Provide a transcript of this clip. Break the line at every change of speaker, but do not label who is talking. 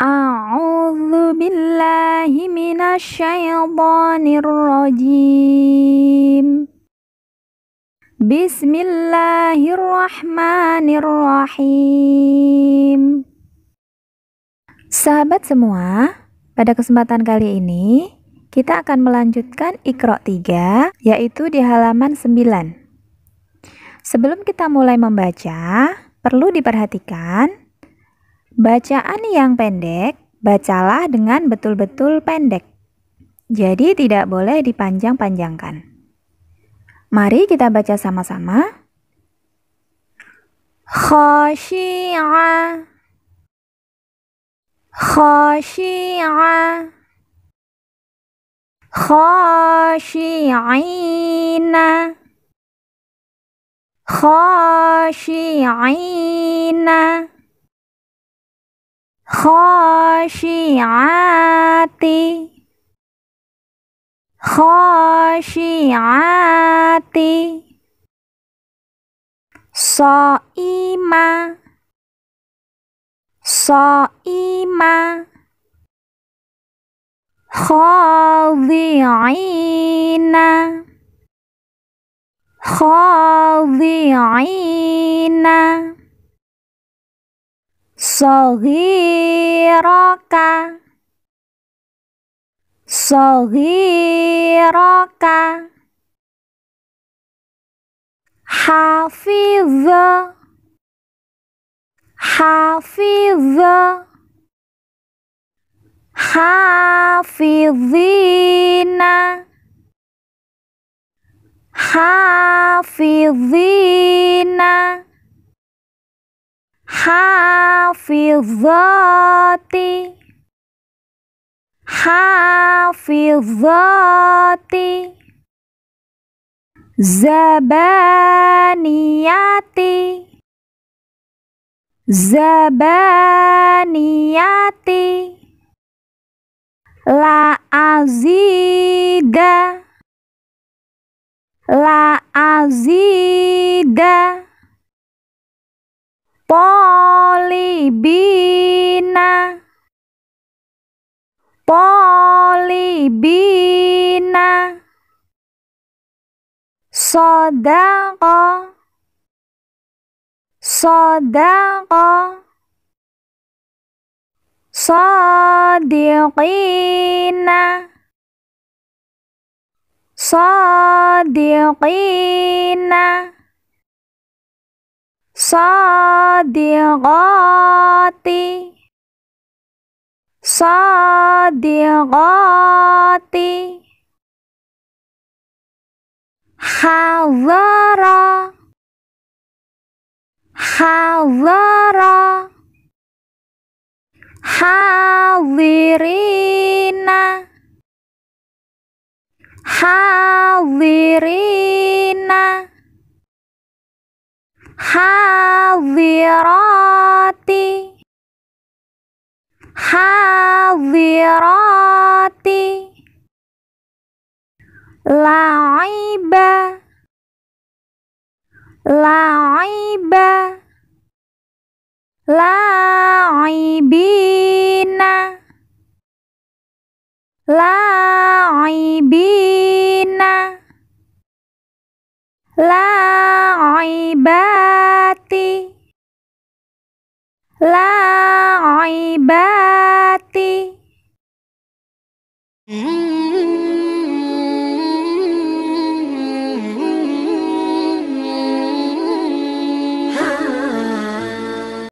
A'udzu billahi minasyaitonir rajim. Bismillahirrahmanirrahim. Sahabat semua, pada kesempatan kali ini kita akan melanjutkan Iqra 3 yaitu di halaman 9. Sebelum kita mulai membaca, perlu diperhatikan Bacaan yang pendek, bacalah dengan betul-betul pendek. Jadi tidak boleh dipanjang-panjangkan. Mari kita baca sama-sama. Khashi'a
Khashi'a Khashi'ina Khashi'ina khasyiati khasyiati soima soima khadi'ina khadi'ina Sohiraka Sohiraka hafiz, hafiz, Hafizina Hafizina Hafizina hafizati hafizati zabaniyati zabaniyati la azida la azida po polibina polibina sodako sodako sadiqina sadiqina sadiqati sadiqati hadhara hadhara hadirina hadirina hadirati hadirati la'iba la'iba la La